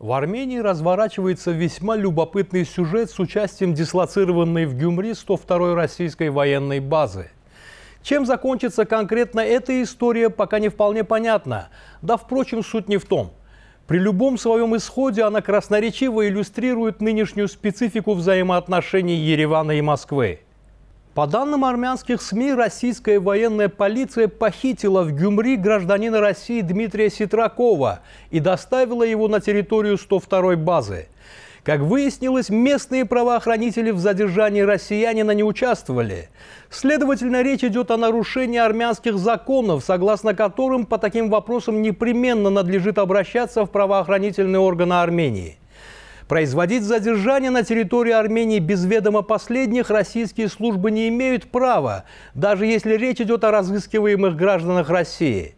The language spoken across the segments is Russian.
В Армении разворачивается весьма любопытный сюжет с участием дислоцированной в Гюмри 102-й российской военной базы. Чем закончится конкретно эта история, пока не вполне понятно. Да, впрочем, суть не в том. При любом своем исходе она красноречиво иллюстрирует нынешнюю специфику взаимоотношений Еревана и Москвы. По данным армянских СМИ, российская военная полиция похитила в Гюмри гражданина России Дмитрия Ситракова и доставила его на территорию 102-й базы. Как выяснилось, местные правоохранители в задержании россиянина не участвовали. Следовательно, речь идет о нарушении армянских законов, согласно которым по таким вопросам непременно надлежит обращаться в правоохранительные органы Армении. Производить задержание на территории Армении без ведома последних российские службы не имеют права, даже если речь идет о разыскиваемых гражданах России.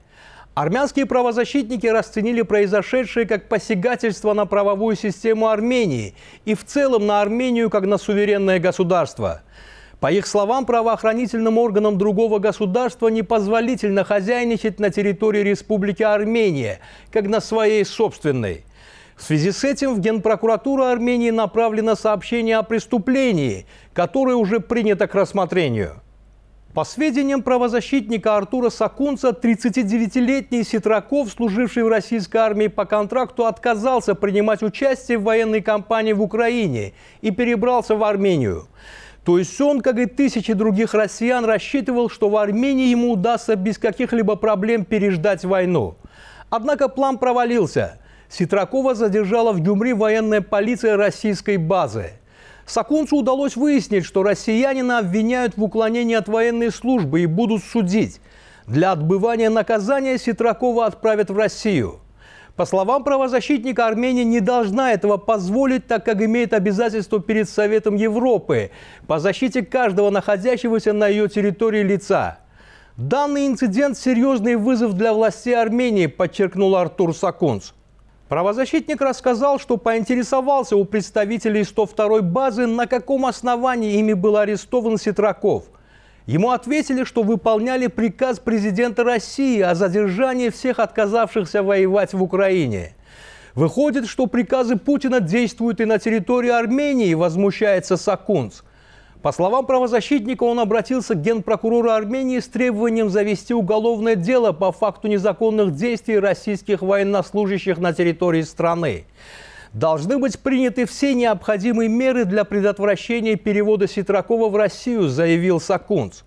Армянские правозащитники расценили произошедшее как посягательство на правовую систему Армении и в целом на Армению как на суверенное государство. По их словам, правоохранительным органам другого государства непозволительно хозяйничать на территории Республики Армения, как на своей собственной – в связи с этим в Генпрокуратуру Армении направлено сообщение о преступлении, которое уже принято к рассмотрению. По сведениям правозащитника Артура Сакунца, 39-летний Ситраков, служивший в российской армии по контракту, отказался принимать участие в военной кампании в Украине и перебрался в Армению. То есть он, как и тысячи других россиян, рассчитывал, что в Армении ему удастся без каких-либо проблем переждать войну. Однако план провалился – Ситракова задержала в Гюмри военная полиция российской базы. Сакунцу удалось выяснить, что россиянина обвиняют в уклонении от военной службы и будут судить. Для отбывания наказания Ситракова отправят в Россию. По словам правозащитника, Армения не должна этого позволить, так как имеет обязательство перед Советом Европы по защите каждого находящегося на ее территории лица. Данный инцидент – серьезный вызов для властей Армении, подчеркнул Артур Сакунц. Правозащитник рассказал, что поинтересовался у представителей 102-й базы, на каком основании ими был арестован Ситраков. Ему ответили, что выполняли приказ президента России о задержании всех отказавшихся воевать в Украине. Выходит, что приказы Путина действуют и на территории Армении, возмущается Сакунц – по словам правозащитника, он обратился к генпрокурору Армении с требованием завести уголовное дело по факту незаконных действий российских военнослужащих на территории страны. Должны быть приняты все необходимые меры для предотвращения перевода Ситракова в Россию, заявил Сакунц.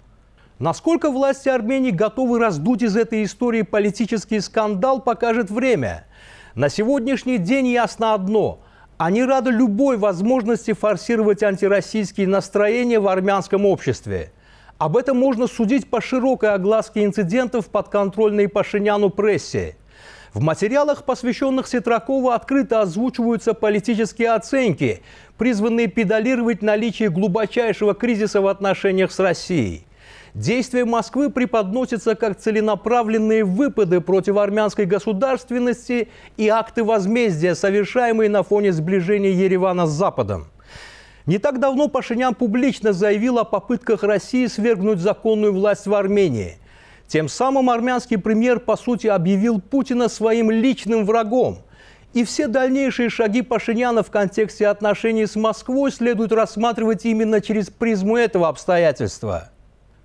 Насколько власти Армении готовы раздуть из этой истории политический скандал, покажет время. На сегодняшний день ясно одно – они рады любой возможности форсировать антироссийские настроения в армянском обществе. Об этом можно судить по широкой огласке инцидентов подконтрольной Пашиняну прессе. В материалах, посвященных Ситракову, открыто озвучиваются политические оценки, призванные педалировать наличие глубочайшего кризиса в отношениях с Россией. Действия Москвы преподносятся как целенаправленные выпады против армянской государственности и акты возмездия, совершаемые на фоне сближения Еревана с Западом. Не так давно Пашинян публично заявил о попытках России свергнуть законную власть в Армении. Тем самым армянский премьер, по сути, объявил Путина своим личным врагом. И все дальнейшие шаги Пашиняна в контексте отношений с Москвой следует рассматривать именно через призму этого обстоятельства –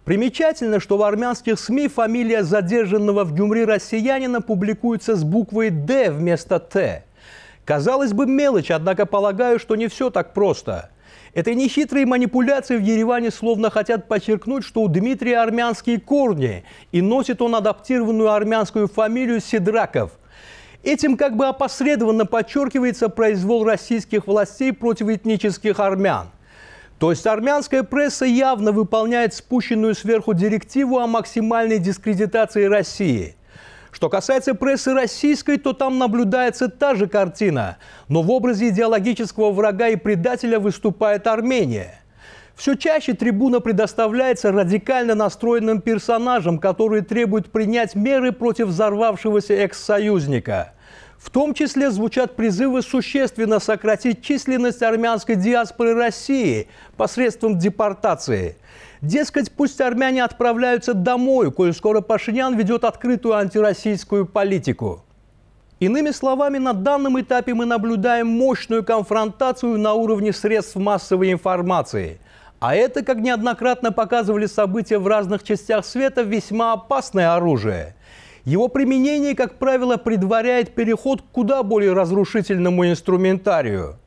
Примечательно, что в армянских СМИ фамилия задержанного в Гюмри россиянина публикуется с буквой «Д» вместо «Т». Казалось бы, мелочь, однако полагаю, что не все так просто. Этой нехитрой манипуляции в Ереване словно хотят подчеркнуть, что у Дмитрия армянские корни, и носит он адаптированную армянскую фамилию Сидраков. Этим как бы опосредованно подчеркивается произвол российских властей против этнических армян – то есть армянская пресса явно выполняет спущенную сверху директиву о максимальной дискредитации России. Что касается прессы российской, то там наблюдается та же картина, но в образе идеологического врага и предателя выступает Армения. Все чаще трибуна предоставляется радикально настроенным персонажам, которые требуют принять меры против взорвавшегося экс-союзника – в том числе звучат призывы существенно сократить численность армянской диаспоры России посредством депортации. Дескать, пусть армяне отправляются домой, коль скоро Пашинян ведет открытую антироссийскую политику. Иными словами, на данном этапе мы наблюдаем мощную конфронтацию на уровне средств массовой информации. А это, как неоднократно показывали события в разных частях света, весьма опасное оружие – его применение, как правило, предваряет переход к куда более разрушительному инструментарию.